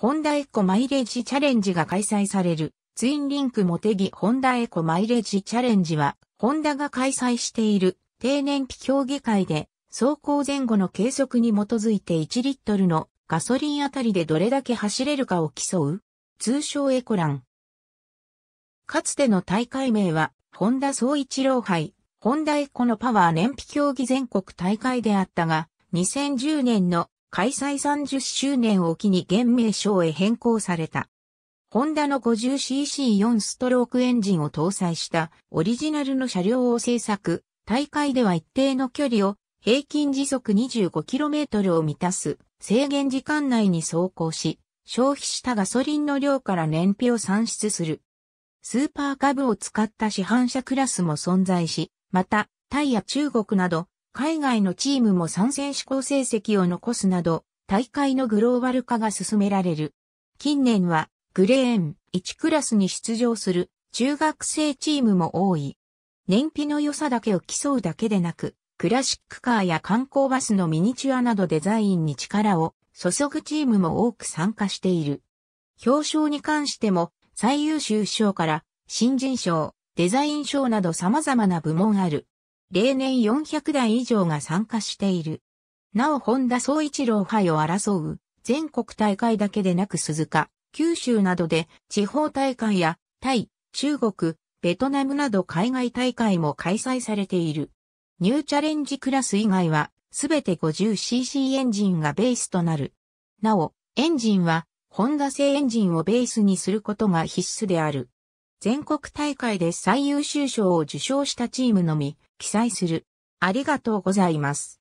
ホンダエコマイレージチャレンジが開催される、ツインリンクモテギホンダエコマイレージチャレンジは、ホンダが開催している低燃費協議会で、走行前後の計測に基づいて1リットルのガソリンあたりでどれだけ走れるかを競う、通称エコラン。かつての大会名は、ホンダ総一郎杯、ホンダエコのパワー燃費競技全国大会であったが、2010年の開催30周年を機に現名称へ変更された。ホンダの 50cc4 ストロークエンジンを搭載したオリジナルの車両を製作、大会では一定の距離を平均時速 25km を満たす制限時間内に走行し、消費したガソリンの量から燃費を算出する。スーパーカブを使った市販車クラスも存在し、また、タイや中国など海外のチームも参戦志向成績を残すなど、大会のグローバル化が進められる。近年は、グレーン1クラスに出場する中学生チームも多い。燃費の良さだけを競うだけでなく、クラシックカーや観光バスのミニチュアなどデザインに力を注ぐチームも多く参加している。表彰に関しても最優秀賞から新人賞、デザイン賞など様々な部門ある。例年400台以上が参加している。なお本田総一郎杯を争う、全国大会だけでなく鈴鹿、九州などで地方大会やタイ、中国、ベトナムなど海外大会も開催されている。ニューチャレンジクラス以外は、すべて 50cc エンジンがベースとなる。なお、エンジンは、ホンダ製エンジンをベースにすることが必須である。全国大会で最優秀賞を受賞したチームのみ記載する。ありがとうございます。